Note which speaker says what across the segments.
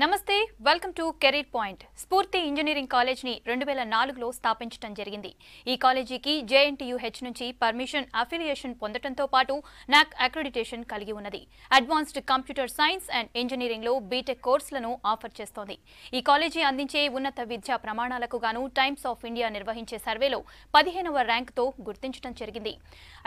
Speaker 1: నమస్తే welcome to career point Spoorthi engineering కాలేజ్ని రెండు వేల నాలుగులో స్థాపించడం జరిగింది ఈ కాలేజీకి జేఎన్టీయుహెచ్ నుంచి పర్మిషన్ అఫిలియేషన్ పొందడంతో పాటు నాక్ అక్రెడిటేషన్ కలిగి ఉన్నది అడ్వాన్స్డ్ కంప్యూటర్ సైన్స్ అండ్ ఇంజనీరింగ్లో బీటెక్ కోర్సులను ఆఫర్ చేస్తోంది ఈ కాలేజీ అందించే ఉన్నత విద్యా ప్రమాణాలకు గాను టైమ్స్ ఆఫ్ ఇండియా నిర్వహించే సర్వేలో పదిహేనవ ర్యాంక్తో గుర్తించడం జరిగింది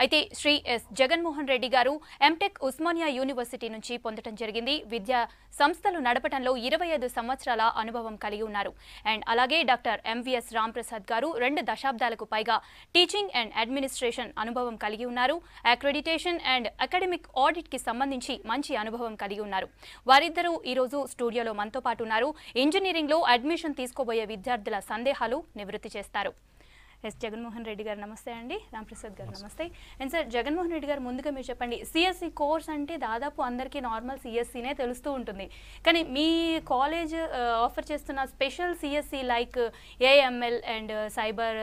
Speaker 1: అయితే శ్రీ ఎస్ జగన్మోహన్ రెడ్డి గారు ఎంటెక్ ఉస్మానియా యూనివర్సిటీ నుంచి పొందడం జరిగింది విద్యా సంస్థలు నడపడంలో ఇరవై ఐదు సంవత్సరాల అనుభవం కలిగి ఉన్నారు అండ్ అలాగే డాక్టర్ ఎంవిఎస్ రాంప్రసాద్ గారు రెండు దశాబ్దాలకు పైగా టీచింగ్ అండ్ అడ్మినిస్ట్రేషన్ అనుభవం కలిగి ఉన్నారు అక్రెడిటేషన్ అండ్ అకాడమిక్ ఆడిట్ కి సంబంధించి మంచి అనుభవం కలిగి ఉన్నారు వారిద్దరూ ఈరోజు స్టూడియోలో మనతో పాటు ఉన్నారు ఇంజనీరింగ్ లో అడ్మిషన్ తీసుకోబోయే విద్యార్థుల సందేహాలు నివృత్తి చేస్తారు ఎస్ జగన్మోహన్ రెడ్డి గారు నమస్తే అండి రామప్రసాద్ గారు నమస్తే అండ్ సార్ జగన్మోహన్ రెడ్డి గారు ముందుగా మీరు చెప్పండి సిఎస్సి e కోర్స్ అంటే దాదాపు అందరికీ నార్మల్ సిఎస్సినే e తెలుస్తూ ఉంటుంది కానీ మీ కాలేజ్ ఆఫర్ చేస్తున్న special CSE e like AML and cyber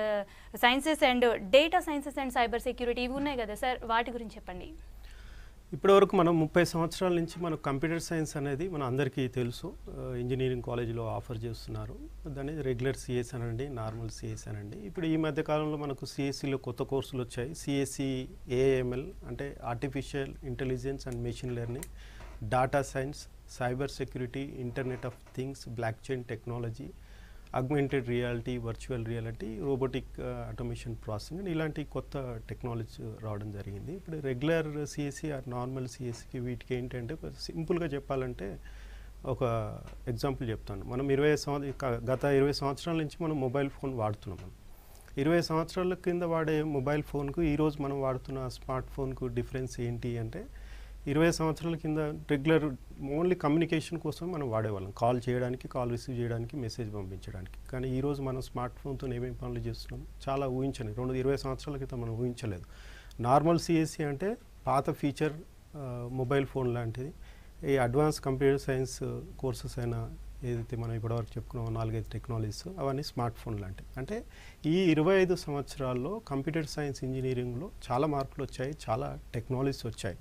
Speaker 1: sciences and data sciences and cyber security ఇవి ఉన్నాయి కదా సార్ వాటి గురించి చెప్పండి
Speaker 2: ఇప్పటివరకు మనం ముప్పై సంవత్సరాల నుంచి మన కంప్యూటర్ సైన్స్ అనేది మన అందరికీ తెలుసు ఇంజనీరింగ్ కాలేజీలో ఆఫర్ చేస్తున్నారు దాన్ని రెగ్యులర్ సిఎస్ అనండి నార్మల్ సిఎస్ అనండి ఇప్పుడు ఈ మధ్య కాలంలో మనకు సిఎస్సిలో కొత్త కోర్సులు వచ్చాయి సిఎస్సి ఏఎంఎల్ అంటే artificial intelligence and machine learning data science cyber security internet of things block chain technology augmented reality virtual reality robotic automation processing and ఇలాంటి కొత్త టెక్నాలజీ రావడం జరిగింది ఇప్పుడు రెగ్యులర్ సిఎస్సి ఆర్ నార్మల్ సిఎస్సికి వీటికి ఏంటంటే సింపుల్గా చెప్పాలంటే ఒక ఎగ్జాంపుల్ చెప్తాను మనం ఇరవై సంవత్సర గత ఇరవై సంవత్సరాల నుంచి మనం మొబైల్ ఫోన్ వాడుతున్నాం మనం ఇరవై సంవత్సరాల కింద వాడే మొబైల్ ఫోన్కు ఈరోజు మనం వాడుతున్న స్మార్ట్ ఫోన్కు డిఫరెన్స్ ఏంటి అంటే ఇరవై సంవత్సరాల కింద రెగ్యులర్ ఓన్లీ కమ్యూనికేషన్ కోసం మనం వాడేవాళ్ళం కాల్ చేయడానికి కాల్ రిసీవ్ చేయడానికి మెసేజ్ పంపించడానికి కానీ ఈరోజు మనం స్మార్ట్ ఫోన్తో ఏమేమి పనులు చేస్తున్నాం చాలా ఊహించలేదు రెండు ఇరవై సంవత్సరాల క్రితం మనం ఊహించలేదు నార్మల్ సిఎస్సి అంటే పాత ఫీచర్ మొబైల్ ఫోన్ లాంటిది ఈ అడ్వాన్స్ కంప్యూటర్ సైన్స్ కోర్సెస్ అయినా ఏదైతే మనం ఇప్పటివరకు చెప్పుకున్నాం నాలుగైదు టెక్నాలజీస్ అవన్నీ స్మార్ట్ ఫోన్ లాంటివి అంటే ఈ ఇరవై ఐదు సంవత్సరాల్లో కంప్యూటర్ సైన్స్ ఇంజనీరింగ్లో చాలా మార్పులు వచ్చాయి చాలా టెక్నాలజీస్ వచ్చాయి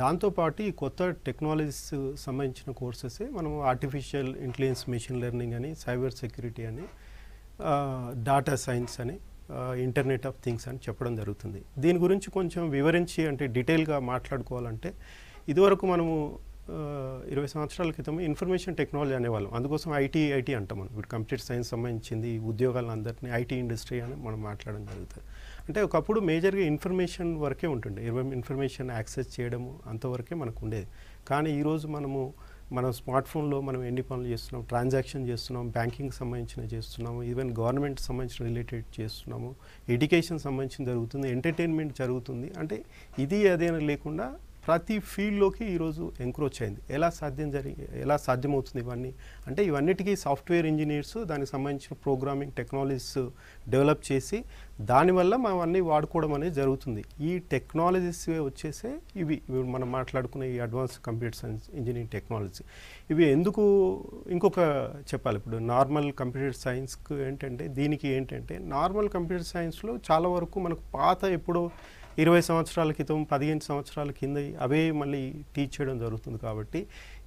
Speaker 2: దాంతోపాటు ఈ కొత్త టెక్నాలజీస్ సంబంధించిన కోర్సెస్ మనం ఆర్టిఫిషియల్ ఇంటెలిజెన్స్ మెషిన్ లెర్నింగ్ అని సైబర్ సెక్యూరిటీ అని డాటా సైన్స్ అని ఇంటర్నెట్ ఆఫ్ థింగ్స్ అని చెప్పడం జరుగుతుంది దీని గురించి కొంచెం వివరించి అంటే డీటెయిల్గా మాట్లాడుకోవాలంటే ఇదివరకు మనము ఇరవై సంవత్సరాల క్రితం ఇన్ఫర్మేషన్ టెక్నాలజీ అనేవాళ్ళం అందుకోసం ఐటీ ఐటీ అంటాం మనం ఇప్పుడు కంప్యూటర్ సైన్స్ సంబంధించింది అందరినీ ఐటీ ఇండస్ట్రీ అని మనం మాట్లాడడం జరుగుతుంది అంటే ఒకప్పుడు మేజర్గా ఇన్ఫర్మేషన్ వరకే ఉంటుండే ఇరవై ఇన్ఫర్మేషన్ యాక్సెస్ చేయడము అంతవరకే మనకు ఉండేది కానీ ఈరోజు మనము మన స్మార్ట్ ఫోన్లో మనం ఎన్ని పనులు చేస్తున్నాం ట్రాన్సాక్షన్ చేస్తున్నాం బ్యాంకింగ్ సంబంధించిన చేస్తున్నాము ఈవెన్ గవర్నమెంట్ సంబంధించిన రిలేటెడ్ చేస్తున్నాము ఎడ్యుకేషన్ సంబంధించిన జరుగుతుంది ఎంటర్టైన్మెంట్ జరుగుతుంది అంటే ఇది అదేనా లేకుండా ప్రతి ఫీల్డ్లోకి ఈరోజు ఎంక్రోచ్ అయింది ఎలా సాధ్యం జరిగి ఎలా సాధ్యమవుతుంది ఇవన్నీ అంటే ఇవన్నిటికీ సాఫ్ట్వేర్ ఇంజనీర్స్ దానికి సంబంధించిన ప్రోగ్రామింగ్ టెక్నాలజీస్ డెవలప్ చేసి దానివల్ల మనం అన్నీ వాడుకోవడం అనేది జరుగుతుంది ఈ టెక్నాలజీస్ వచ్చేసే ఇవి మనం మాట్లాడుకునే ఈ advance computer science engineering technology ఇవి ఎందుకు ఇంకొక చెప్పాలి ఇప్పుడు నార్మల్ కంప్యూటర్ సైన్స్కి ఏంటంటే దీనికి ఏంటంటే నార్మల్ కంప్యూటర్ సైన్స్లో చాలా వరకు మనకు పాత ఎప్పుడో ఇరవై సంవత్సరాల క్రితం పదిహేను సంవత్సరాల కింద అవే మళ్ళీ టీచ్ చేయడం జరుగుతుంది కాబట్టి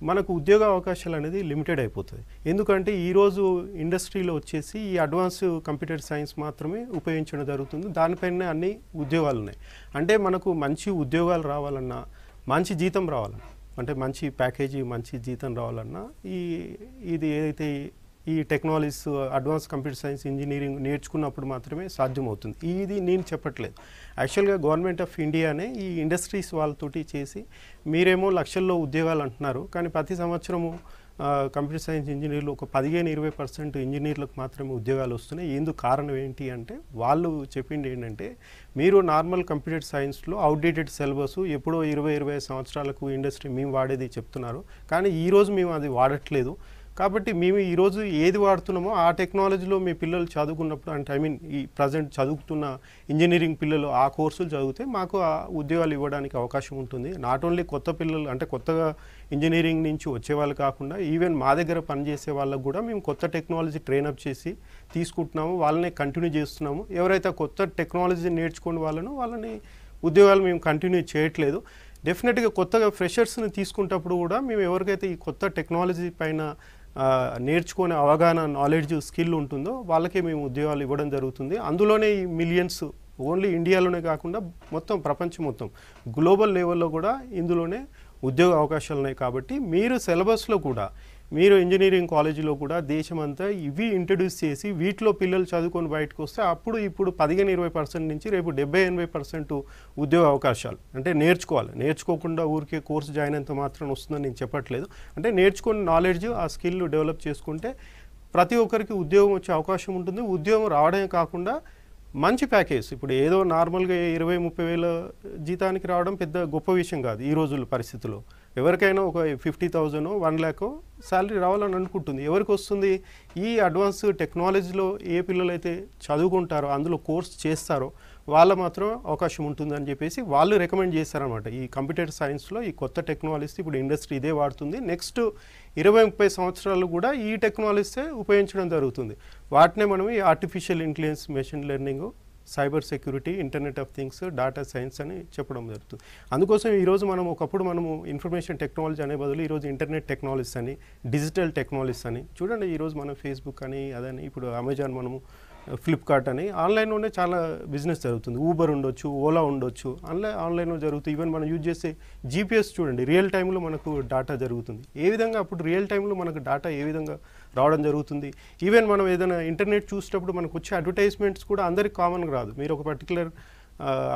Speaker 2: మనకు ఉద్యోగ అవకాశాలు అనేది లిమిటెడ్ అయిపోతుంది ఎందుకంటే ఈరోజు ఇండస్ట్రీలో వచ్చేసి ఈ అడ్వాన్స్ కంప్యూటర్ సైన్స్ మాత్రమే ఉపయోగించడం జరుగుతుంది దానిపైన అన్ని ఉద్యోగాలు ఉన్నాయి అంటే మనకు మంచి ఉద్యోగాలు రావాలన్నా మంచి జీతం రావాలన్నా అంటే మంచి ప్యాకేజీ మంచి జీతం రావాలన్నా ఈ ఇది ఏదైతే ఈ technologies advance computer science engineering నేర్చుకున్నప్పుడు మాత్రమే సాధ్యమవుతుంది ఇది నేను చెప్పట్లేదు యాక్చువల్గా గవర్నమెంట్ ఆఫ్ ఇండియానే ఈ ఇండస్ట్రీస్ వాళ్ళతోటి చేసి మీరేమో లక్షల్లో ఉద్యోగాలు అంటున్నారు కానీ ప్రతి సంవత్సరము కంప్యూటర్ సైన్స్ ఇంజనీర్లు ఒక పదిహేను ఇరవై పర్సెంట్ ఇంజనీర్లకు మాత్రమే ఉద్యోగాలు వస్తున్నాయి ఎందుకు కారణం ఏంటి అంటే వాళ్ళు చెప్పింది ఏంటంటే మీరు నార్మల్ కంప్యూటర్ సైన్స్లో అవుట్డేటెడ్ సిలబస్ ఎప్పుడో ఇరవై ఇరవై సంవత్సరాలకు ఇండస్ట్రీ మేము వాడేది చెప్తున్నారు కానీ ఈరోజు మేము అది వాడట్లేదు కాబట్టి మేము ఈరోజు ఏది వాడుతున్నామో ఆ టెక్నాలజీలో మీ పిల్లలు చదువుకున్నప్పుడు అంటే ఐ మీన్ ఈ ప్రజెంట్ చదువుతున్న ఇంజనీరింగ్ పిల్లలు ఆ కోర్సులు చదివితే మాకు ఆ ఉద్యోగాలు ఇవ్వడానికి అవకాశం ఉంటుంది నాట్ ఓన్లీ కొత్త పిల్లలు అంటే కొత్తగా ఇంజనీరింగ్ నుంచి వచ్చే వాళ్ళు కాకుండా ఈవెన్ మా దగ్గర పనిచేసే వాళ్ళకు కూడా మేము కొత్త టెక్నాలజీ ట్రైనప్ చేసి తీసుకుంటున్నాము వాళ్ళని కంటిన్యూ చేస్తున్నాము ఎవరైతే కొత్త టెక్నాలజీ నేర్చుకుని వాళ్ళను వాళ్ళని ఉద్యోగాలు మేము కంటిన్యూ చేయట్లేదు డెఫినెట్గా కొత్తగా ఫ్రెషర్స్ని తీసుకుంటప్పుడు కూడా మేము ఎవరికైతే ఈ కొత్త టెక్నాలజీ పైన నేర్చుకునే అవగాహన నాలెడ్జ్ స్కిల్ ఉంటుందో వాళ్ళకే మేము ఉద్యోగాలు ఇవ్వడం జరుగుతుంది అందులోనే ఈ మిలియన్స్ ఓన్లీ ఇండియాలోనే కాకుండా మొత్తం ప్రపంచం మొత్తం గ్లోబల్ లెవెల్లో కూడా ఇందులోనే ఉద్యోగ అవకాశాలు ఉన్నాయి కాబట్టి మీరు సిలబస్లో కూడా మీరు ఇంజనీరింగ్ కాలేజీలో కూడా దేశమంతా ఇవి ఇంట్రడ్యూస్ చేసి వీటిలో పిల్లలు చదువుకొని బయటకు వస్తే అప్పుడు ఇప్పుడు పదిహేను ఇరవై పర్సెంట్ నుంచి రేపు డెబ్బై ఎనభై పర్సెంట్ ఉద్యోగ అవకాశాలు అంటే నేర్చుకోవాలి నేర్చుకోకుండా ఊరికే కోర్సు జాయిన్ అంత మాత్రం వస్తుందని నేను చెప్పట్లేదు అంటే నేర్చుకున్న నాలెడ్జ్ ఆ స్కిల్ డెవలప్ చేసుకుంటే ప్రతి ఒక్కరికి ఉద్యోగం వచ్చే అవకాశం ఉంటుంది ఉద్యోగం రావడమే కాకుండా మంచి ప్యాకేజ్ ఇప్పుడు ఏదో నార్మల్గా ఇరవై ముప్పై వేల జీతానికి రావడం పెద్ద గొప్ప విషయం కాదు ఈ రోజుల పరిస్థితుల్లో ఎవరికైనా ఒక fifty thousand one lakh salary రావాలని అనుకుంటుంది ఎవరికి వస్తుంది ఈ అడ్వాన్స్ టెక్నాలజీలో ఏ పిల్లలైతే చదువుకుంటారో అందులో కోర్స్ చేస్తారో వాళ్ళ మాత్రం అవకాశం ఉంటుందని చెప్పేసి వాళ్ళు రికమెండ్ చేస్తారనమాట ఈ కంప్యూటర్ సైన్స్లో ఈ కొత్త టెక్నాలజీస్ ఇప్పుడు ఇండస్ట్రీ ఇదే వాడుతుంది నెక్స్ట్ ఇరవై ముప్పై సంవత్సరాలు కూడా ఈ టెక్నాలజీసే ఉపయోగించడం జరుగుతుంది వాటినే మనం ఈ artificial intelligence machine learning cyber security internet of things data science అని చెప్పడం జరుగుతుంది అందుకోసం ఈరోజు మనం ఒకప్పుడు మనము ఇన్ఫర్మేషన్ టెక్నాలజీ అనే బదులు ఈరోజు ఇంటర్నెట్ టెక్నాలజీస్ అని డిజిటల్ టెక్నాలజీస్ అని చూడండి ఈరోజు మనం ఫేస్బుక్ అని అదని ఇప్పుడు అమెజాన్ మనము ఫ్లిప్కార్ట్ అని ఆన్లైన్లోనే చాలా బిజినెస్ జరుగుతుంది ఊబర్ ఉండొచ్చు ఓలా ఉండొచ్చు అన్లై ఆన్లైన్లో జరుగుతుంది ఈవెన్ మనం యూజ్ చేసే జీపీఎస్ చూడండి రియల్ టైంలో మనకు డాటా జరుగుతుంది ఏ విధంగా అప్పుడు రియల్ టైంలో మనకు డాటా ఏ విధంగా రావడం జరుగుతుంది ఈవెన్ మనం ఏదైనా ఇంటర్నెట్ చూసేటప్పుడు మనకు వచ్చే అడ్వర్టైజ్మెంట్స్ కూడా అందరికి కామన్ రాదు మీరు ఒక పర్టికులర్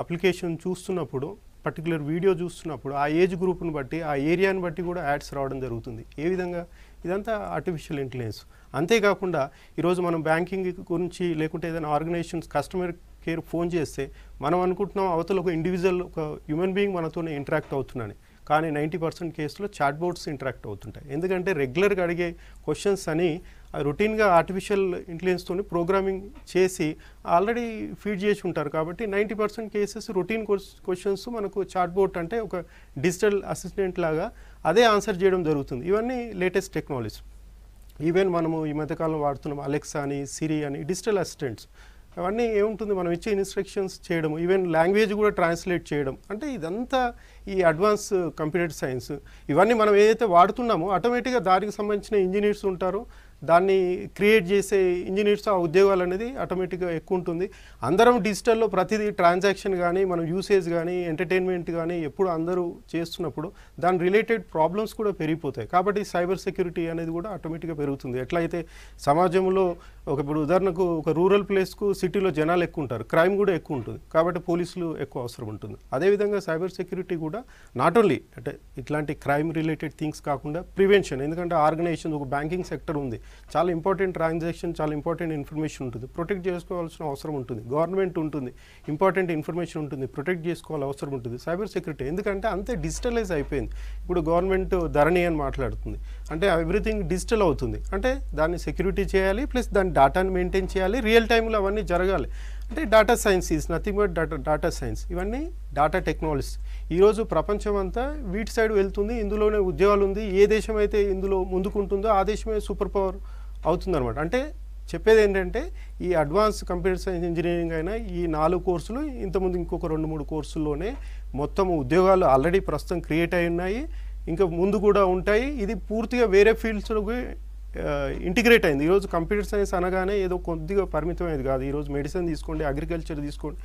Speaker 2: అప్లికేషన్ చూస్తున్నప్పుడు పర్టికులర్ వీడియో చూస్తున్నప్పుడు ఆ ఏజ్ గ్రూప్ను బట్టి ఆ ఏరియాని బట్టి కూడా యాడ్స్ రావడం జరుగుతుంది ఏ విధంగా ఇదంతా ఆర్టిఫిషియల్ ఇంటెలిజెన్స్ అంతేకాకుండా ఈరోజు మనం బ్యాంకింగ్ గురించి లేకుంటే ఏదైనా ఆర్గనైజేషన్స్ కస్టమర్ కేర్ ఫోన్ చేస్తే మనం అనుకుంటున్నాం అవతల ఒక ఇండివిజువల్ ఒక హ్యూమన్ బీయింగ్ మనతోనే ఇంటరాక్ట్ అవుతున్నాను కానీ నైంటీ పర్సెంట్ కేసులో చాట్ బోర్డ్స్ ఇంటరాక్ట్ అవుతుంటాయి ఎందుకంటే రెగ్యులర్గా అడిగే క్వశ్చన్స్ అని రొటీన్గా ఆర్టిఫిషియల్ ఇంటెలిజెన్స్తో ప్రోగ్రామింగ్ చేసి ఆల్రెడీ ఫీడ్ చేసి ఉంటారు కాబట్టి ninety percent cases routine questions మనకు చాట్ బోర్డ్ అంటే ఒక డిజిటల్ అసిస్టెంట్ లాగా అదే ఆన్సర్ చేయడం జరుగుతుంది ఇవన్నీ లేటెస్ట్ టెక్నాలజీ ఈవెన్ మనము ఈ మధ్యకాలం వాడుతున్నాం అలెక్సా అని సిరి అని డిజిటల్ అసిస్టెంట్స్ అవన్నీ ఏముంటుంది మనం ఇచ్చే ఇన్స్ట్రక్షన్స్ చేయడం ఈవెన్ లాంగ్వేజ్ కూడా ట్రాన్స్లేట్ చేయడం అంటే ఇదంతా ఈ అడ్వాన్స్ కంప్యూటర్ సైన్స్ ఇవన్నీ మనం ఏదైతే వాడుతున్నామో ఆటోమేటిక్గా దానికి సంబంధించిన ఇంజనీర్స్ ఉంటారు దాన్ని క్రియేట్ చేసే ఇంజనీర్స్ ఆ ఉద్యోగాలు అనేది ఆటోమేటిక్గా ఎక్కువ ఉంటుంది అందరం డిజిటల్లో ప్రతిదీ ట్రాన్సాక్షన్ కానీ మనం యూసేజ్ కానీ ఎంటర్టైన్మెంట్ కానీ ఎప్పుడు అందరూ చేస్తున్నప్పుడు దాని రిలేటెడ్ ప్రాబ్లమ్స్ కూడా పెరిగిపోతాయి కాబట్టి సైబర్ సెక్యూరిటీ అనేది కూడా ఆటోమేటిక్గా పెరుగుతుంది ఎట్లయితే సమాజంలో ఒక ఇప్పుడు ఉదాహరణకు ఒక రూరల్ ప్లేస్కు సిటీలో జనాలు ఎక్కువ ఉంటారు క్రైమ్ కూడా ఎక్కువ ఉంటుంది కాబట్టి పోలీసులు ఎక్కువ అవసరం ఉంటుంది అదేవిధంగా సైబర్ సెక్యూరిటీ కూడా నాట్ ఓన్లీ అంటే ఇట్లాంటి క్రైమ్ రిలేటెడ్ థింగ్స్ కాకుండా ప్రివెన్షన్ ఎందుకంటే ఆర్గనైజేషన్ ఒక బ్యాంకింగ్ సెక్టర్ ఉంది చాలా ఇంపార్టెంట్ ట్రాన్సాక్షన్ చాలా ఇంపార్టెంట్ ఇన్ఫర్మేషన్ ఉంటుంది ప్రొటెక్ట్ చేసుకోవాల్సిన అవసరం ఉంటుంది గవర్నమెంట్ ఉంటుంది ఇంపార్టెంట్ ఇన్ఫర్మేషన్ ఉంటుంది ప్రొటెక్ట్ చేసుకోవాల్సిన అవసరం ఉంటుంది సైబర్ సెక్యూరిటీ ఎందుకంటే అంతే డిజిటలైజ్ అయిపోయింది ఇప్పుడు గవర్నమెంట్ ధరణి అని మాట్లాడుతుంది అంటే ఎవ్రీథింగ్ డిజిటల్ అవుతుంది అంటే దాన్ని సెక్యూరిటీ చేయాలి ప్లస్ దాన్ని డాటాను మెయింటైన్ చేయాలి రియల్ టైంలో అవన్నీ జరగాలి అంటే data science is nothing but data data science ఇవన్నీ డాటా టెక్నాలజీ ఈరోజు ప్రపంచం అంతా వీటి సైడ్ వెళ్తుంది ఇందులోనే ఉద్యోగాలు ఉంది ఏ దేశం అయితే ఇందులో ముందుకుంటుందో ఆ దేశమే సూపర్ పవర్ అనమాట అంటే చెప్పేది ఏంటంటే ఈ అడ్వాన్స్ కంప్యూటర్ సైన్స్ ఇంజనీరింగ్ అయినా ఈ నాలుగు కోర్సులు ఇంతకుముందు ఇంకొక రెండు మూడు కోర్సుల్లోనే మొత్తం ఉద్యోగాలు ఆల్రెడీ ప్రస్తుతం క్రియేట్ అయి ఉన్నాయి ఇంకా ముందు కూడా ఉంటాయి ఇది పూర్తిగా వేరే ఫీల్డ్స్లోకి ఇంటిగ్రేట్ అయింది ఈరోజు కంప్యూటర్ సైన్స్ అనగానే ఏదో కొద్దిగా పరిమితమైనది కాదు ఈరోజు మెడిసిన్ తీసుకోండి అగ్రికల్చర్ తీసుకోండి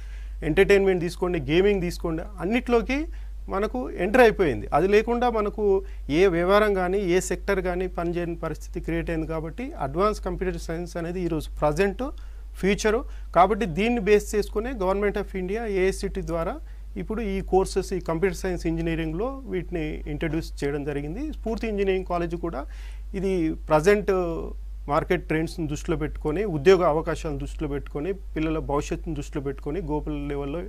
Speaker 2: ఎంటర్టైన్మెంట్ తీసుకోండి గేమింగ్ తీసుకోండి అన్నిట్లోకి మనకు ఎంటర్ అయిపోయింది అది లేకుండా మనకు ఏ వ్యవహారం కానీ ఏ సెక్టర్ కానీ పనిచేయని పరిస్థితి క్రియేట్ అయింది కాబట్టి అడ్వాన్స్ కంప్యూటర్ సైన్స్ అనేది ఈరోజు ప్రజెంట్ ఫ్యూచరు కాబట్టి దీన్ని బేస్ చేసుకునే గవర్నమెంట్ ఆఫ్ ఇండియా ఏఐసిటీ ద్వారా ఇప్పుడు ఈ కోర్సెస్ ఈ కంప్యూటర్ సైన్స్ ఇంజనీరింగ్లో వీటిని ఇంట్రడ్యూస్ చేయడం జరిగింది స్ఫూర్తి ఇంజనీరింగ్ కాలేజ్ కూడా ఇది ప్రజెంట్ మార్కెట్ ట్రెండ్స్ని దృష్టిలో పెట్టుకొని ఉద్యోగ అవకాశాలను దృష్టిలో పెట్టుకొని పిల్లల భవిష్యత్తును దృష్టిలో పెట్టుకొని గోపుల లెవెల్లో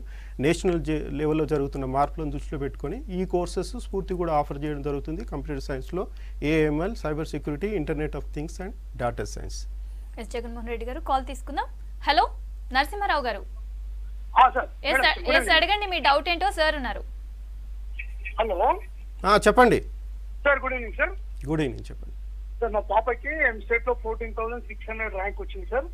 Speaker 2: నేషనల్ లెవెల్లో జరుగుతున్న మార్పులను దృష్టిలో పెట్టుకొని ఈ కోర్సెస్ స్ఫూర్తి కూడా ఆఫర్ చేయడం జరుగుతుంది కంప్యూటర్ సైన్స్లో AML cyber security internet of things and data science
Speaker 1: S Jaganmohan Reddy గారు కాల్ తీసుకుందాం హలో నరసింహారావు గారు అడగండి మీ డౌట్ ఏంటో సార్ ఉన్నారు
Speaker 2: హలో చెప్పండి sir good evening sir good evening చెప్పండి సార్ మా పాపకి ఎంసెట్ లో fourteen thousand six hundred rank వచ్చింది సార్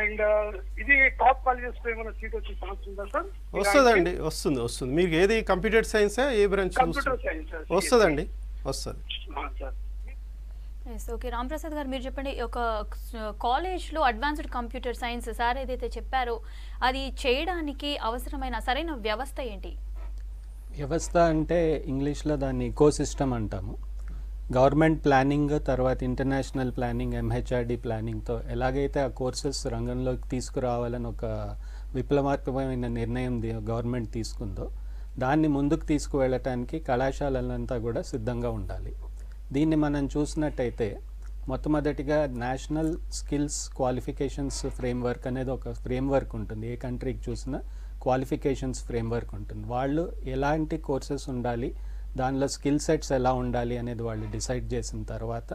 Speaker 2: అండ్ hmm. uh, ఇది టాప్ కాలేజెస్ ఏమైనా సీట్ వచ్చే ఛాన్స్ ఉందా సార్ వస్తుందండి వస్తుంది వస్తుంది మీకు ఏది కంప్యూటర్ సైన్స్ ఏ బ్రాంచ్ కంప్యూటర్ సైన్స్ వస్తుందండి వస్తుంది సార్
Speaker 1: ఓకే రామ్ప్రసాద్ గారు మీరు చెప్పండి ఒక కాలేజ్లో అడ్వాన్స్డ్ కంప్యూటర్ సైన్స్ సార్ ఏదైతే చెప్పారో అది చేయడానికి అవసరమైన సరైన వ్యవస్థ ఏంటి
Speaker 3: వ్యవస్థ అంటే ఇంగ్లీష్లో దాన్ని కోసిస్టమ్ అంటాము గవర్నమెంట్ ప్లానింగ్ తర్వాత ఇంటర్నేషనల్ ప్లానింగ్ ఎంహెచ్ఆర్డి ప్లానింగ్తో ఎలాగైతే ఆ కోర్సెస్ రంగంలోకి తీసుకురావాలని ఒక విప్లవాత్మకమైన నిర్ణయం గవర్నమెంట్ తీసుకుందో దాన్ని ముందుకు తీసుకువెళ్ళటానికి కళాశాలలంతా కూడా సిద్ధంగా ఉండాలి దీన్ని మనం చూసినట్టయితే మొట్టమొదటిగా నేషనల్ స్కిల్స్ క్వాలిఫికేషన్స్ ఫ్రేమ్వర్క్ అనేది ఒక ఫ్రేమ్వర్క్ ఉంటుంది ఏ కంట్రీకి చూసినా క్వాలిఫికేషన్స్ ఫ్రేమ్వర్క్ ఉంటుంది వాళ్ళు ఎలాంటి కోర్సెస్ ఉండాలి దానిలో స్కిల్ సెట్స్ ఎలా ఉండాలి అనేది వాళ్ళు డిసైడ్ చేసిన తర్వాత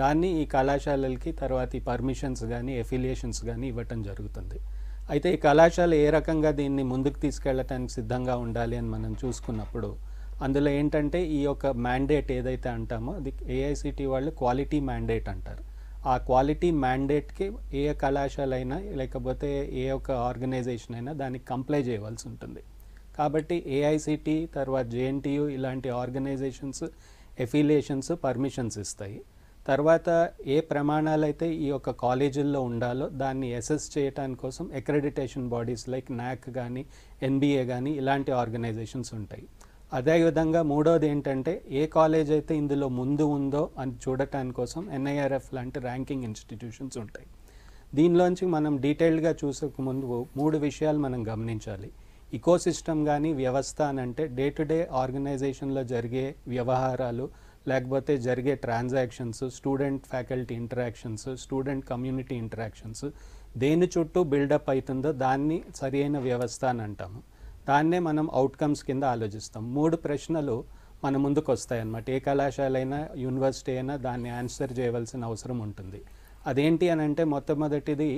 Speaker 3: దాన్ని ఈ కళాశాలలకి తర్వాత ఈ పర్మిషన్స్ కానీ ఎఫిలియేషన్స్ కానీ ఇవ్వటం జరుగుతుంది అయితే ఈ కళాశాల ఏ రకంగా దీన్ని ముందుకు తీసుకెళ్ళటానికి సిద్ధంగా ఉండాలి అని మనం చూసుకున్నప్పుడు అందులో ఏంటంటే ఈ యొక్క మ్యాండేట్ ఏదైతే అంటామో అది ఏఐసిటి వాళ్ళు క్వాలిటీ మ్యాండేట్ అంటారు ఆ క్వాలిటీ మ్యాండేట్కి ఏ కళాశాల అయినా లేకపోతే ఏ ఒక ఆర్గనైజేషన్ అయినా దానికి కంప్లై చేయవలసి ఉంటుంది కాబట్టి ఏఐసిటి తర్వాత జేఎన్టీయు ఇలాంటి ఆర్గనైజేషన్స్ ఎఫిలియేషన్స్ పర్మిషన్స్ ఇస్తాయి తర్వాత ఏ ప్రమాణాలు అయితే ఈ యొక్క కాలేజీల్లో ఉండాలో దాన్ని అసెస్ చేయటాని కోసం అక్రెడిటేషన్ బాడీస్ లైక్ నాక్ కానీ ఎన్బిఏ కానీ ఇలాంటి ఆర్గనైజేషన్స్ ఉంటాయి అదేవిధంగా మూడోది ఏంటంటే ఏ కాలేజ్ అయితే ఇందులో ముందు ఉందో అని చూడటాని కోసం ఎన్ఐఆర్ఎఫ్ లాంటి ర్యాంకింగ్ ఇన్స్టిట్యూషన్స్ ఉంటాయి దీనిలోంచి మనం డీటెయిల్డ్గా చూసక ముందు మూడు విషయాలు మనం గమనించాలి ఇకోసిస్టమ్ కానీ వ్యవస్థ అని అంటే డే టు డే ఆర్గనైజేషన్లో జరిగే వ్యవహారాలు లేకపోతే జరిగే transactions student faculty interactions student community interactions దేని చుట్టూ బిల్డప్ అవుతుందో దాన్ని సరైన వ్యవస్థ అని అంటాము దాన్నే మనం అవుట్కమ్స్ కింద ఆలోచిస్తాం మూడు ప్రశ్నలు మన ముందుకు వస్తాయన్నమాట ఏ కళాశాలైనా యూనివర్సిటీ అయినా దాన్ని ఆన్సర్ చేయవలసిన అవసరం ఉంటుంది అదేంటి అని అంటే మొట్టమొదటిది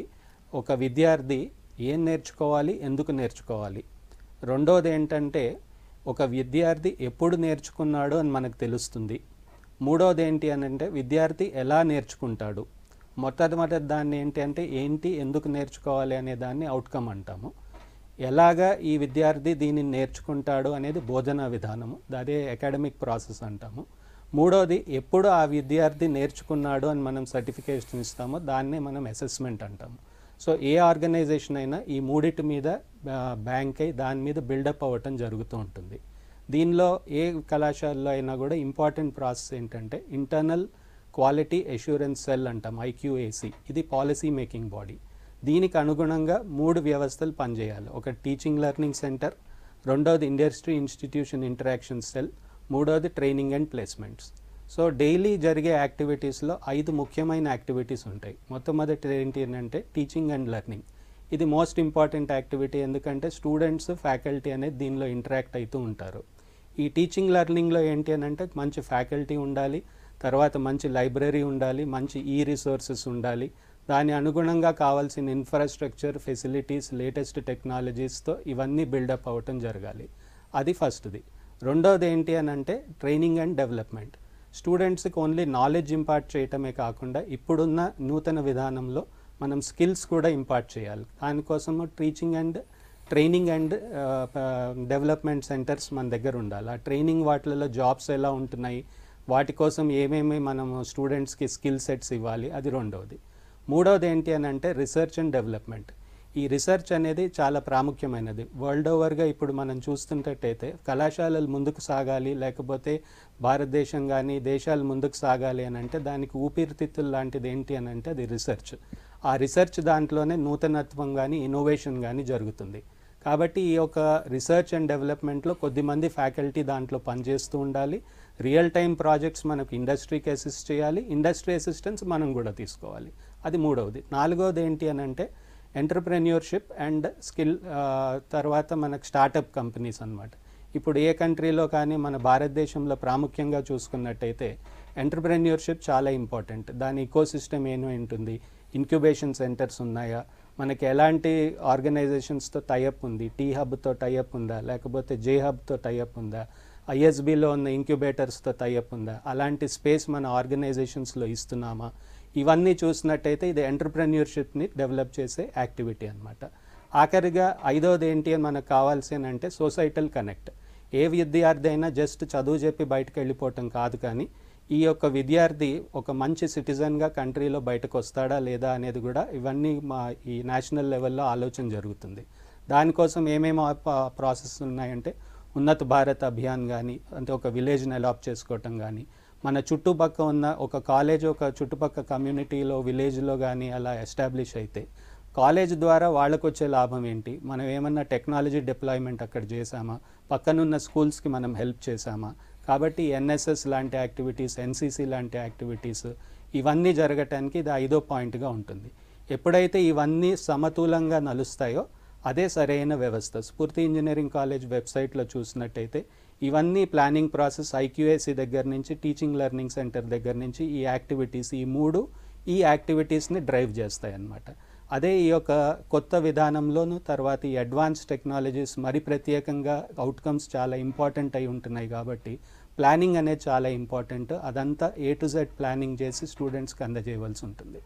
Speaker 3: ఒక విద్యార్థి ఏం నేర్చుకోవాలి ఎందుకు నేర్చుకోవాలి రెండోది ఏంటంటే ఒక విద్యార్థి ఎప్పుడు నేర్చుకున్నాడు అని మనకు తెలుస్తుంది మూడోది ఏంటి అని అంటే విద్యార్థి ఎలా నేర్చుకుంటాడు మొట్టమొదటి దాన్ని ఏంటి అంటే ఏంటి ఎందుకు నేర్చుకోవాలి అనే దాన్ని అవుట్కమ్ అంటాము ఎలాగా ఈ విద్యార్థి దీనిని నేర్చుకుంటాడు అనేది బోధనా విధానము అదే అకాడమిక్ ప్రాసెస్ అంటాము మూడోది ఎప్పుడు ఆ విద్యార్థి నేర్చుకున్నాడు అని మనం సర్టిఫికేషన్ ఇస్తామో దాన్నే మనం అసెస్మెంట్ అంటాము సో ఏ ఆర్గనైజేషన్ అయినా ఈ మూడిటి మీద బ్యాంక్ అయి దాని మీద బిల్డప్ అవ్వటం జరుగుతూ ఉంటుంది దీనిలో ఏ కళాశాలలో అయినా కూడా ఇంపార్టెంట్ ప్రాసెస్ ఏంటంటే ఇంటర్నల్ క్వాలిటీ అష్యూరెన్స్ సెల్ అంటాం ఐక్యూఏసి ఇది పాలసీ మేకింగ్ బాడీ దీనికి అనుగుణంగా మూడు వ్యవస్థలు పనిచేయాలి ఒక టీచింగ్ లెర్నింగ్ సెంటర్ రెండవది ఇండస్ట్రీ ఇన్స్టిట్యూషన్ ఇంటరాక్షన్ సెల్ మూడవది training and placements so daily జరిగే యాక్టివిటీస్లో ఐదు ముఖ్యమైన యాక్టివిటీస్ ఉంటాయి మొట్టమొదటి ఏంటి అంటే టీచింగ్ అండ్ లెర్నింగ్ ఇది మోస్ట్ ఇంపార్టెంట్ యాక్టివిటీ ఎందుకంటే స్టూడెంట్స్ ఫ్యాకల్టీ అనేది దీనిలో ఇంటరాక్ట్ అవుతూ ఉంటారు ఈ టీచింగ్ లెర్నింగ్లో ఏంటి అని అంటే మంచి ఫ్యాకల్టీ ఉండాలి తర్వాత మంచి లైబ్రరీ ఉండాలి మంచి ఈ రిసోర్సెస్ ఉండాలి దాని అనుగుణంగా కావాల్సిన ఇన్ఫ్రాస్ట్రక్చర్ ఫెసిలిటీస్ లేటెస్ట్ టెక్నాలజీస్తో ఇవన్నీ బిల్డప్ అవ్వటం జరగాలి అది ఫస్ట్ది రెండోది ఏంటి అని అంటే ట్రైనింగ్ అండ్ డెవలప్మెంట్ స్టూడెంట్స్కి ఓన్లీ నాలెడ్జ్ ఇంపార్ట్ చేయటమే కాకుండా ఇప్పుడున్న నూతన విధానంలో మనం స్కిల్స్ కూడా ఇంపార్ట్ చేయాలి దానికోసము teaching and training and development centers మన దగ్గర ఉండాలి ఆ ట్రైనింగ్ వాటిలలో జాబ్స్ ఎలా ఉంటున్నాయి వాటి కోసం ఏమేమి మనము స్టూడెంట్స్కి స్కిల్ సెట్స్ ఇవ్వాలి అది రెండవది మూడవది ఏంటి అని అంటే రీసెర్చ్ అండ్ డెవలప్మెంట్ ఈ రీసెర్చ్ అనేది చాలా ప్రాముఖ్యమైనది వరల్డ్ ఓవర్గా ఇప్పుడు మనం చూస్తున్నట్టయితే కళాశాలలు ముందుకు సాగాలి లేకపోతే భారతదేశం కానీ దేశాలు ముందుకు సాగాలి అని అంటే దానికి ఊపిరితిత్తులు లాంటిది ఏంటి అని అంటే అది రీసెర్చ్ ఆ రీసెర్చ్ దాంట్లోనే నూతనత్వం కానీ ఇన్నోవేషన్ కానీ జరుగుతుంది కాబట్టి ఈ యొక్క రీసెర్చ్ అండ్ డెవలప్మెంట్లో కొద్దిమంది ఫ్యాకల్టీ దాంట్లో పనిచేస్తూ ఉండాలి రియల్ టైం ప్రాజెక్ట్స్ మనకు ఇండస్ట్రీకి అసిస్ట్ చేయాలి ఇండస్ట్రీ అసిస్టెన్స్ మనం కూడా తీసుకోవాలి అది మూడవది నాలుగవది ఏంటి అని అంటే ఎంటర్ప్రెన్యూర్షిప్ అండ్ స్కిల్ తర్వాత మనకు స్టార్టప్ కంపెనీస్ అనమాట ఇప్పుడు ఏ కంట్రీలో కానీ మన భారతదేశంలో ప్రాముఖ్యంగా చూసుకున్నట్టయితే ఎంటర్ప్రెన్యూర్షిప్ చాలా ఇంపార్టెంట్ దాని ఇకోసిస్టమ్ ఏమీ ఉంటుంది ఇన్క్యుబేషన్ సెంటర్స్ ఉన్నాయా మనకి ఎలాంటి ఆర్గనైజేషన్స్తో టైఅప్ ఉంది టీ హబ్తో టైఅప్ ఉందా లేకపోతే జే హబ్తో టైఅప్ ఉందా ఐఎస్బిలో ఉన్న ఇంక్యుబేటర్స్తో టైఅప్ ఉందా అలాంటి స్పేస్ మన ఆర్గనైజేషన్స్లో ఇస్తున్నామా ఇవన్నీ చూసినట్టయితే ఇది ఎంటర్ప్రెన్యూర్షిప్ని డెవలప్ చేసే యాక్టివిటీ అనమాట ఆఖరిగా ఐదోది ఏంటి అని మనకు కావాల్సిన అంటే సొసైటల్ కనెక్ట్ ఏ విద్యార్థి అయినా జస్ట్ చదువు చెప్పి బయటకు వెళ్ళిపోవటం కాదు కానీ ఈ యొక్క విద్యార్థి ఒక మంచి సిటిజన్గా కంట్రీలో బయటకు వస్తాడా లేదా అనేది కూడా ఇవన్నీ మా ఈ నేషనల్ లెవెల్లో ఆలోచన జరుగుతుంది దానికోసం ఏమేమి ప్రాసెస్ ఉన్నాయంటే ఉన్నత భారత్ అభియాన్ కానీ అంటే ఒక విలేజ్ని అలాప్ చేసుకోవటం కానీ మన చుట్టుపక్క ఉన్న ఒక కాలేజ్ ఒక చుట్టుపక్క కమ్యూనిటీలో విలేజ్లో కానీ అలా ఎస్టాబ్లిష్ అయితే కాలేజ్ ద్వారా వాళ్ళకు వచ్చే లాభం ఏంటి మనం ఏమన్నా టెక్నాలజీ డిప్లాయ్మెంట్ అక్కడ చేసామా పక్కనున్న స్కూల్స్కి మనం హెల్ప్ చేసామా కాబట్టి ఎన్ఎస్ఎస్ లాంటి యాక్టివిటీస్ ఎన్సీసీ లాంటి యాక్టివిటీస్ ఇవన్నీ జరగటానికి ఇది ఐదో పాయింట్గా ఉంటుంది ఎప్పుడైతే ఇవన్నీ సమతూలంగా నలుస్తాయో అదే సరైన వ్యవస్థ స్ఫూర్తి ఇంజనీరింగ్ కాలేజ్ వెబ్సైట్లో చూసినట్టయితే ఇవన్నీ ప్లానింగ్ ప్రాసెస్ ఐక్యూఏసీ దగ్గర నుంచి టీచింగ్ లెర్నింగ్ సెంటర్ దగ్గర నుంచి ఈ యాక్టివిటీస్ ఈ మూడు ఈ యాక్టివిటీస్ని డ్రైవ్ చేస్తాయి అదే ఈ యొక్క కొత్త విధానంలోనూ తర్వాత ఈ అడ్వాన్స్ టెక్నాలజీస్ మరి ప్రత్యేకంగా అవుట్కమ్స్ చాలా ఇంపార్టెంట్ అయి ఉంటున్నాయి కాబట్టి ప్లానింగ్ అనేది చాలా ఇంపార్టెంట్ అదంతా ఏ టు జెడ్ ప్లానింగ్ చేసి స్టూడెంట్స్కి అందజేయవలసి ఉంటుంది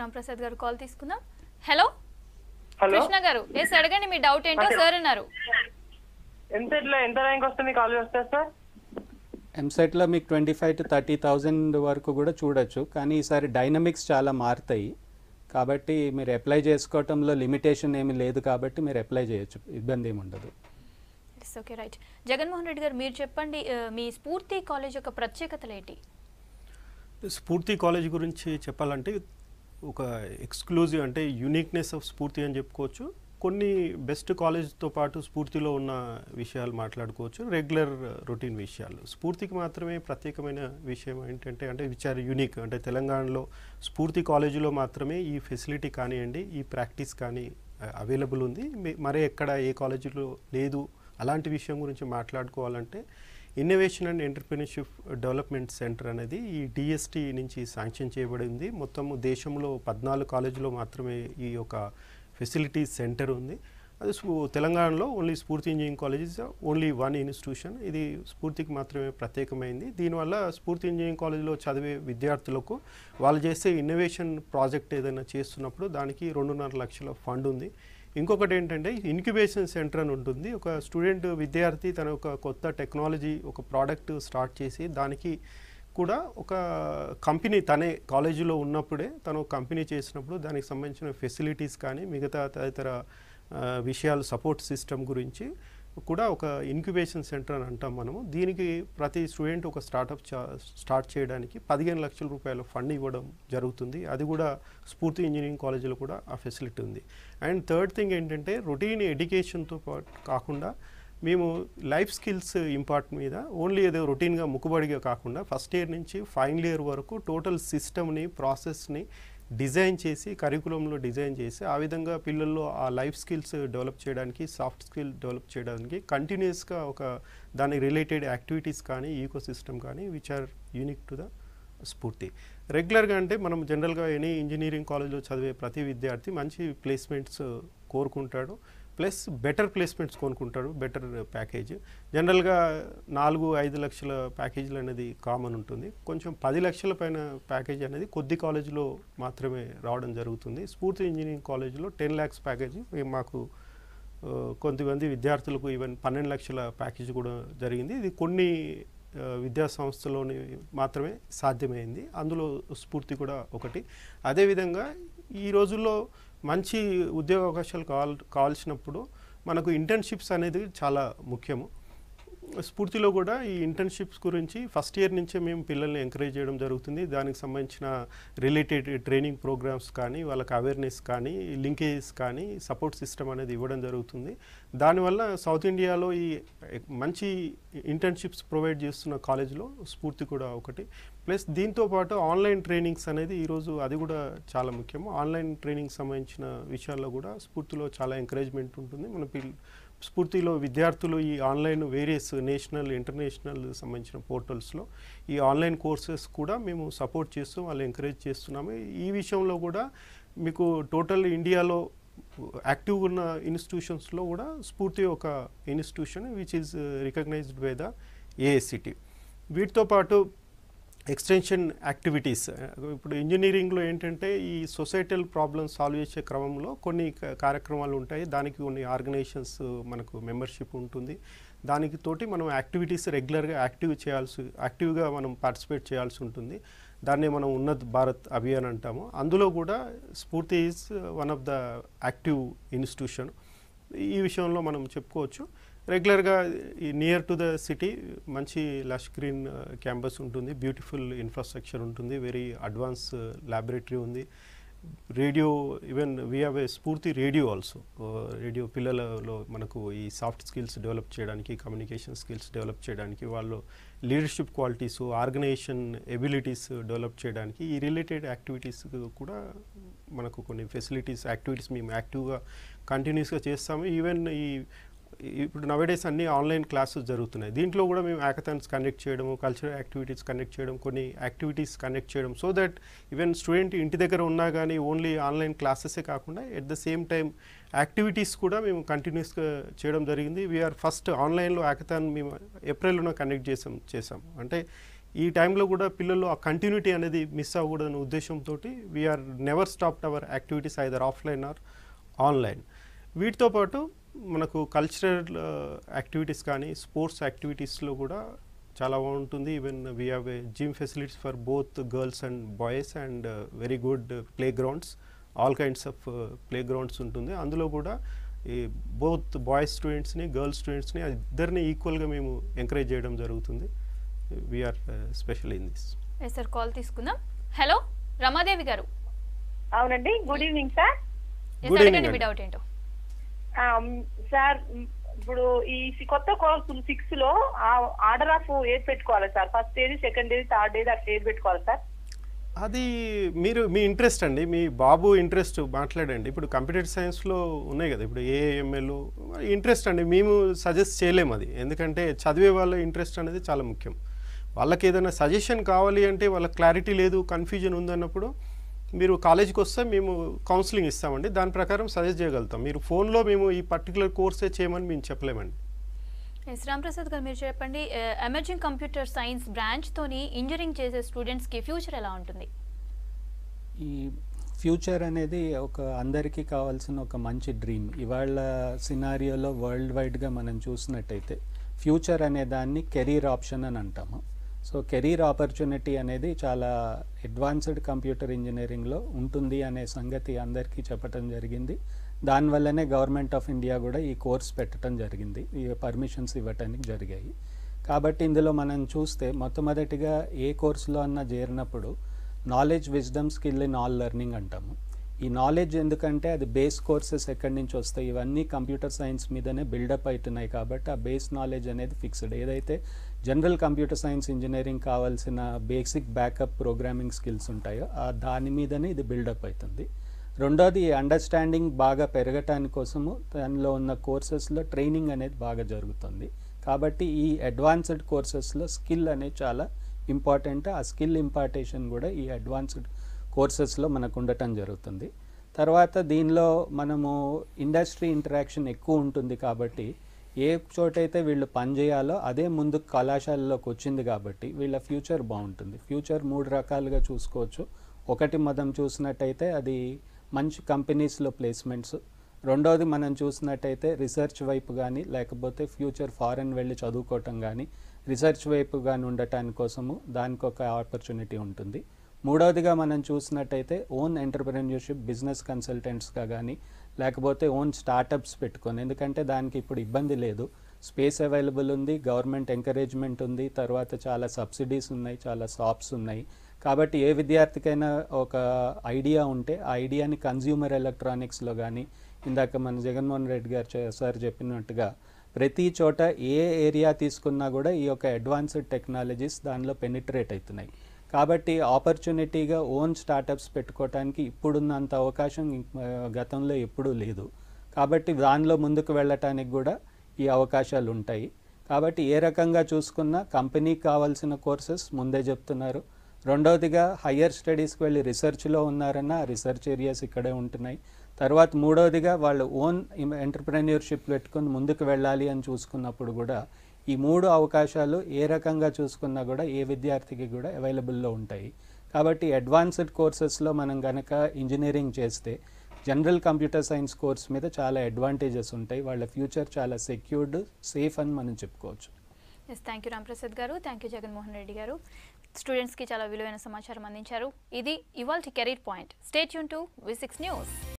Speaker 1: రామ్ ప్రసాద్ గారు కాల్ తీసుకుందాం హలో కృష్ణ గారు అడగండి మీ డౌట్ ఏంటో సార్ అన్నారు
Speaker 2: ఎంసెట్ లో మీకు
Speaker 3: ఎంసెట్ లో మీకు twenty five to thirty thousand వరకు కూడా చూడొచ్చు కానీ ఈసారి డైనమిక్స్ చాలా మారుతాయి కాబట్టి మీరు అప్లై చేసుకోవటంలో లిమిటేషన్ ఏమి లేదు కాబట్టి మీరు అప్లై చేయొచ్చు ఇబ్బంది ఏమి ఉండదు
Speaker 1: ఓకే రైట్ జగన్మోహన్ రెడ్డి గారు మీరు చెప్పండి మీ స్ఫూర్తి కాలేజ్ యొక్క ప్రత్యేకతలు ఏంటి
Speaker 2: స్ఫూర్తి కాలేజ్ గురించి చెప్పాలంటే ఒక ఎక్స్క్లూజివ్ అంటే యూనిక్నెస్ ఆఫ్ స్ఫూర్తి అని చెప్పుకోవచ్చు కొన్ని బెస్ట్ కాలేజ్తో పాటు స్ఫూర్తిలో ఉన్న విషయాలు మాట్లాడుకోవచ్చు రెగ్యులర్ రొటీన్ విషయాలు స్ఫూర్తికి మాత్రమే ప్రత్యేకమైన విషయం ఏంటంటే అంటే విచార్ యూనిక్ అంటే తెలంగాణలో స్ఫూర్తి కాలేజీలో మాత్రమే ఈ ఫెసిలిటీ కానివ్వండి ఈ ప్రాక్టీస్ కానీ అవైలబుల్ ఉంది మరే ఎక్కడ ఏ కాలేజీలో లేదు అలాంటి విషయం గురించి మాట్లాడుకోవాలంటే innovation and entrepreneurship development centre అనేది ఈ డిఎస్టీ నుంచి శాంక్షన్ చేయబడింది మొత్తం దేశంలో పద్నాలుగు కాలేజీలో మాత్రమే ఈ యొక్క ఫెసిలిటీ సెంటర్ ఉంది అది తెలంగాణలో only Spoorthy engineering colleges only one institution ఇది స్ఫూర్తికి మాత్రమే ప్రత్యేకమైంది దీనివల్ల స్ఫూర్తి ఇంజనీరింగ్ కాలేజీలో చదివే విద్యార్థులకు వాళ్ళు చేసే ఇన్నోవేషన్ ప్రాజెక్ట్ ఏదైనా చేస్తున్నప్పుడు దానికి రెండున్నర లక్షల ఫండ్ ఉంది ఇంకొకటి ఏంటంటే ఇన్క్యుబేషన్ సెంటర్ అని ఉంటుంది ఒక స్టూడెంట్ విద్యార్థి తన ఒక కొత్త టెక్నాలజీ ఒక ప్రోడక్ట్ స్టార్ట్ చేసి దానికి కూడా ఒక కంపెనీ తనే కాలేజీలో ఉన్నప్పుడే తను కంపెనీ చేసినప్పుడు దానికి సంబంధించిన ఫెసిలిటీస్ కానీ మిగతా తదితర విషయాలు సపోర్ట్ సిస్టమ్ గురించి కూడా ఒక ఇన్క్యుబేషన్ సెంటర్ అని అంటాం మనము దీనికి ప్రతి స్టూడెంట్ ఒక స్టార్టప్ స్టార్ట్ చేయడానికి పదిహేను లక్షల రూపాయల ఫండ్ ఇవ్వడం జరుగుతుంది అది కూడా స్ఫూర్తి ఇంజనీరింగ్ కాలేజీలో కూడా ఆ ఫెసిలిటీ ఉంది అండ్ థర్డ్ థింగ్ ఏంటంటే రొటీన్ ఎడ్యుకేషన్తో కాకుండా మేము లైఫ్ స్కిల్స్ ఇంపార్ట్ మీద ఓన్లీ ఏదో రొటీన్గా ముక్కుబడిగా కాకుండా ఫస్ట్ ఇయర్ నుంచి ఫైనల్ ఇయర్ వరకు టోటల్ సిస్టమ్ని ప్రాసెస్ని డిజైన్ చేసి కరికులంలో డిజైన్ చేసి ఆ విధంగా పిల్లల్లో ఆ లైఫ్ స్కిల్స్ డెవలప్ చేయడానికి సాఫ్ట్ స్కిల్ డెవలప్ చేయడానికి కంటిన్యూస్గా ఒక దానికి రిలేటెడ్ యాక్టివిటీస్ కానీ ఈకో సిస్టమ్ కానీ which are unique to the Spoorthy రెగ్యులర్గా అంటే మనం జనరల్గా ఎనీ ఇంజనీరింగ్ కాలేజ్లో చదివే ప్రతి విద్యార్థి మంచి ప్లేస్మెంట్స్ కోరుకుంటాడు ప్లస్ బెటర్ ప్లేస్మెంట్స్ కొనుక్కుంటాడు బెటర్ ప్యాకేజ్ జనరల్గా నాలుగు ఐదు లక్షల ప్యాకేజీలు అనేది కామన్ ఉంటుంది కొంచెం పది లక్షల పైన ప్యాకేజ్ అనేది కొద్ది కాలేజీలో మాత్రమే రావడం జరుగుతుంది స్ఫూర్తి ఇంజనీరింగ్ కాలేజీలో టెన్ ల్యాక్స్ ప్యాకేజ్ మాకు కొంతమంది విద్యార్థులకు ఈవెన్ పన్నెండు లక్షల ప్యాకేజ్ కూడా జరిగింది ఇది కొన్ని విద్యా సంస్థలోని మాత్రమే సాధ్యమైంది అందులో స్ఫూర్తి కూడా ఒకటి అదేవిధంగా ఈ రోజుల్లో మంచి ఉద్యోగ అవకాశాలు కావాల్సినప్పుడు మనకు ఇంటర్న్షిప్స్ అనేది చాలా ముఖ్యము స్ఫూర్తిలో కూడా ఈ ఇంటర్న్షిప్స్ గురించి ఫస్ట్ ఇయర్ నుంచే మేము పిల్లల్ని ఎంకరేజ్ చేయడం జరుగుతుంది దానికి సంబంధించిన రిలేటెడ్ ట్రైనింగ్ ప్రోగ్రామ్స్ కానీ వాళ్ళకి అవేర్నెస్ కానీ లింకేజెస్ కానీ సపోర్ట్ సిస్టమ్ అనేది ఇవ్వడం జరుగుతుంది దానివల్ల సౌత్ ఇండియాలో ఈ మంచి ఇంటర్న్షిప్స్ ప్రొవైడ్ చేస్తున్న కాలేజ్లో స్ఫూర్తి కూడా ఒకటి ప్లస్ దీంతో పాటు ఆన్లైన్ ట్రైనింగ్స్ అనేది ఈరోజు అది కూడా చాలా ముఖ్యము ఆన్లైన్ ట్రైనింగ్ సంబంధించిన విషయాల్లో కూడా స్ఫూర్తిలో చాలా ఎంకరేజ్మెంట్ ఉంటుంది మన పిల్ల స్ఫూర్తిలో విద్యార్థులు ఈ ఆన్లైన్ వేరియస్ నేషనల్ ఇంటర్నేషనల్ సంబంధించిన పోర్టల్స్లో ఈ ఆన్లైన్ కోర్సెస్ కూడా మేము సపోర్ట్ చేస్తూ వాళ్ళు ఎంకరేజ్ చేస్తున్నాము ఈ విషయంలో కూడా మీకు టోటల్ ఇండియాలో యాక్టివ్గా ఉన్న ఇన్స్టిట్యూషన్స్లో కూడా స్ఫూర్తి ఒక institution which is recognised by the ASCT వీటితో పాటు ఎక్స్టెన్షన్ యాక్టివిటీస్ ఇప్పుడు ఇంజనీరింగ్లో ఏంటంటే ఈ సొసైటల్ ప్రాబ్లమ్స్ సాల్వ్ చేసే క్రమంలో కొన్ని కార్యక్రమాలు ఉంటాయి దానికి కొన్ని ఆర్గనైజేషన్స్ మనకు మెంబర్షిప్ ఉంటుంది దానికి తోటి మనం యాక్టివిటీస్ రెగ్యులర్గా యాక్టివ్ చేయాల్సి యాక్టివ్గా మనం పార్టిసిపేట్ చేయాల్సి ఉంటుంది దాన్ని మనం ఉన్నత్ భారత్ అభియాన్ అంటాము అందులో కూడా Spoorthy is one of the active institution ఈ విషయంలో మనం చెప్పుకోవచ్చు రెగ్యులర్గా ఈ నియర్ టు ద సిటీ మంచి లష్ గ్రీన్ క్యాంపస్ ఉంటుంది బ్యూటిఫుల్ ఇన్ఫ్రాస్ట్రక్చర్ ఉంటుంది వెరీ అడ్వాన్స్ ల్యాబొరేటరీ ఉంది radio even we have a Spoorthy radio also radio పిల్లలలో మనకు ఈ సాఫ్ట్ స్కిల్స్ డెవలప్ చేయడానికి కమ్యూనికేషన్ స్కిల్స్ డెవలప్ చేయడానికి వాళ్ళు leadership qualities organisation abilities develop చేయడానికి ఈ రిలేటెడ్ యాక్టివిటీస్ కూడా మనకు కొన్ని ఫెసిలిటీస్ యాక్టివిటీస్ మేము యాక్టివ్గా కంటిన్యూస్గా చేస్తాము ఈవెన్ ఈ ఇప్పుడు నవేడేస్ అన్ని ఆన్లైన్ క్లాసెస్ జరుగుతున్నాయి దీంట్లో కూడా మేము యాకథాన్స్ కండక్ట్ చేయడం కల్చరల్ యాక్టివిటీస్ కండక్ట్ చేయడం కొన్ని యాక్టివిటీస్ కండక్ట్ చేయడం సో దట్ ఈవెన్ స్టూడెంట్ ఇంటి దగ్గర ఉన్నా కానీ ఓన్లీ ఆన్లైన్ క్లాసెసే కాకుండా at the same time activities కూడా మేము కంటిన్యూస్గా చేయడం జరిగింది వీఆర్ ఫస్ట్ ఆన్లైన్లో యాకథాన్ మేము ఏప్రిల్లోనే కండక్ట్ చేసాం చేసాం అంటే ఈ టైంలో కూడా పిల్లలు ఆ కంటిన్యూటీ అనేది మిస్ అవ్వకూడదనే ఉద్దేశంతో we're never stopped our activities either offline or online వీటితో పాటు మనకు కల్చరల్ యాక్టివిటీస్ uh, కానీ స్పోర్ట్స్ యాక్టివిటీస్లో కూడా చాలా బాగుంటుంది even we have a gym facilities for both girls and boys and very good play grounds all kinds of play grounds ఉంటుంది అందులో కూడా ఈ బోత్ బాయ్స్ స్టూడెంట్స్ని గర్ల్స్ స్టూడెంట్స్ని ఇద్దరిని ఈక్వల్గా మేము ఎంకరేజ్ చేయడం జరుగుతుంది we're special in this
Speaker 1: sir call తీసుకుందాం హలో రమాదేవి గారు అవునండి good evening sir
Speaker 2: good evening doubt
Speaker 3: ఏంటో సార్ ఇప్పుడు ఈ కొత్త కోర్సులు సిక్స్ లో ఆర్డర్ ఆఫ్ ఏది పెట్టుకోవాలి సార్ ఫస్ట్ ఏది సెకండ్ ఏది థర్డ్ ఏది అట్లా ఏది పెట్టుకోవాలి సార్
Speaker 2: అది మీరు మీ ఇంట్రెస్ట్ అండి మీ బాబు ఇంట్రెస్ట్ మాట్లాడండి ఇప్పుడు కంప్యూటర్ సైన్స్లో ఉన్నాయి కదా ఇప్పుడు ఏఎంఎల్ ఇంట్రెస్ట్ అండి మేము సజెస్ట్ చేయలేము అది ఎందుకంటే చదివే వాళ్ళ ఇంట్రెస్ట్ అనేది చాలా ముఖ్యం వాళ్ళకి ఏదైనా సజెషన్ కావాలి అంటే వాళ్ళకి క్లారిటీ లేదు కన్ఫ్యూజన్ ఉందన్నప్పుడు మీరు కాలేజీకి వస్తే మేము కౌన్సిలింగ్ ఇస్తామండి దాని ప్రకారం సజెస్ట్ చేయగలుగుతాం మీరు ఫోన్లో మేము ఈ పర్టికులర్ కోర్సే చేయమని మేము చెప్పలేమండి
Speaker 1: ఎస్ రామప్రసాద్ గారు మీరు చెప్పండి ఎమర్జింగ్ కంప్యూటర్ సైన్స్ బ్రాంచ్తోని ఇంజనీరింగ్ చేసే స్టూడెంట్స్కి ఫ్యూచర్ ఎలా ఉంటుంది
Speaker 3: ఈ ఫ్యూచర్ అనేది ఒక అందరికీ కావాల్సిన ఒక మంచి డ్రీమ్ ఇవాళ సినారియోలో వరల్డ్ వైడ్గా మనం చూసినట్టయితే ఫ్యూచర్ అనే దాన్ని కెరీర్ ఆప్షన్ అని అంటాము సో కెరీర్ ఆపర్చునిటీ అనేది చాలా అడ్వాన్స్డ్ కంప్యూటర్ ఇంజనీరింగ్లో ఉంటుంది అనే సంగతి అందరికీ చెప్పటం జరిగింది దానివల్లనే గవర్నమెంట్ ఆఫ్ ఇండియా కూడా ఈ కోర్స్ పెట్టడం జరిగింది ఈ పర్మిషన్స్ ఇవ్వటానికి జరిగాయి కాబట్టి ఇందులో మనం చూస్తే మొట్టమొదటిగా ఏ కోర్సులో అన్నా చేరినప్పుడు knowledge wisdom skill in all learning అంటాము ఈ నాలెడ్జ్ ఎందుకంటే అది బేస్ కోర్సెస్ ఎక్కడి నుంచి వస్తాయి ఇవన్నీ కంప్యూటర్ సైన్స్ మీదనే బిల్డప్ అవుతున్నాయి కాబట్టి ఆ బేస్ నాలెడ్జ్ అనేది ఫిక్స్డ్ ఏదైతే జనరల్ కంప్యూటర్ సైన్స్ ఇంజనీరింగ్ కావాల్సిన బేసిక్ బ్యాకప్ ప్రోగ్రామింగ్ స్కిల్స్ ఉంటాయో ఆ దాని మీదనే ఇది బిల్డప్ అవుతుంది రెండోది అండర్స్టాండింగ్ బాగా పెరగటాని కోసము దానిలో ఉన్న కోర్సెస్లో ట్రైనింగ్ అనేది బాగా జరుగుతుంది కాబట్టి ఈ అడ్వాన్స్డ్ కోర్సెస్లో స్కిల్ అనేది చాలా ఇంపార్టెంట్ ఆ స్కిల్ ఇంపార్టేషన్ కూడా ఈ అడ్వాన్స్డ్ కోర్సెస్లో మనకు ఉండటం జరుగుతుంది తర్వాత దీనిలో మనము ఇండస్ట్రీ ఇంటరాక్షన్ ఎక్కువ ఉంటుంది కాబట్టి ఏ చోటైతే వీళ్ళు పనిచేయాలో అదే ముందు కళాశాలలోకి వచ్చింది కాబట్టి వీళ్ళ ఫ్యూచర్ బాగుంటుంది ఫ్యూచర్ మూడు రకాలుగా చూసుకోవచ్చు ఒకటి మనం చూసినట్టయితే అది మంచి కంపెనీస్లో ప్లేస్మెంట్స్ రెండవది మనం చూసినట్టయితే రీసెర్చ్ వైపు కానీ లేకపోతే ఫ్యూచర్ ఫారెన్ వెళ్ళి చదువుకోవటం కానీ రీసెర్చ్ వైపు కానీ ఉండటాని కోసము దానికి ఒక ఆపర్చునిటీ ఉంటుంది మూడవదిగా మనం చూసినట్టయితే ఓన్ ఎంటర్ప్రెన్యూర్షిప్ బిజినెస్ కన్సల్టెంట్స్గా కానీ లేకపోతే ఓన్ స్టార్టప్స్ పెట్టుకొని ఎందుకంటే దానికి ఇప్పుడు ఇబ్బంది లేదు స్పేస్ అవైలబుల్ ఉంది గవర్నమెంట్ ఎంకరేజ్మెంట్ ఉంది తర్వాత చాలా సబ్సిడీస్ ఉన్నాయి చాలా సాప్స్ ఉన్నాయి కాబట్టి ఏ విద్యార్థికైనా ఒక ఐడియా ఉంటే ఆ ఐడియాని కన్జ్యూమర్ ఎలక్ట్రానిక్స్లో కానీ ఇందాక మన జగన్మోహన్ రెడ్డి గారు సార్ చెప్పినట్టుగా ప్రతి చోట ఏ ఏరియా తీసుకున్నా కూడా ఈ యొక్క అడ్వాన్స్డ్ టెక్నాలజీస్ దానిలో పెనిట్రేట్ అవుతున్నాయి కాబట్టి ఆపర్చునిటీగా ఓన్ స్టార్టప్స్ పెట్టుకోవటానికి ఇప్పుడున్నంత అవకాశం గతంలో ఎప్పుడూ లేదు కాబట్టి దానిలో ముందుకు వెళ్ళటానికి కూడా ఈ అవకాశాలు ఉంటాయి కాబట్టి ఏ రకంగా చూసుకున్నా కంపెనీకి కావాల్సిన కోర్సెస్ ముందే చెప్తున్నారు రెండవదిగా హయ్యర్ స్టడీస్కి వెళ్ళి రీసెర్చ్లో ఉన్నారన్న రీసెర్చ్ ఏరియాస్ ఇక్కడే ఉంటున్నాయి తర్వాత మూడవదిగా వాళ్ళు ఓన్ ఎంటర్ప్రెన్యూర్షిప్ పెట్టుకుని ముందుకు వెళ్ళాలి అని చూసుకున్నప్పుడు కూడా ఈ మూడు అవకాశాలు ఏ రకంగా చూసుకున్నా కూడా ఏ విద్యార్థికి కూడా అవైలబుల్లో ఉంటాయి కాబట్టి అడ్వాన్స్డ్ కోర్సెస్లో మనం కనుక ఇంజనీరింగ్ చేస్తే జనరల్ కంప్యూటర్ సైన్స్ కోర్స్ మీద చాలా అడ్వాంటేజెస్ ఉంటాయి వాళ్ళ ఫ్యూచర్ చాలా సెక్యూర్డ్ సేఫ్ అని మనం చెప్పుకోవచ్చు
Speaker 1: ఎస్ థ్యాంక్ యూ రామ్ప్రసాద్ గారు థ్యాంక్ యూ జగన్మోహన్ రెడ్డి గారు స్టూడెంట్స్కి చాలా విలువైన సమాచారం అందించారు ఇది ఇవాల్టి కెరీర్ పాయింట్ స్టేట్ యూన్ టు వి సిక్స్ న్యూస్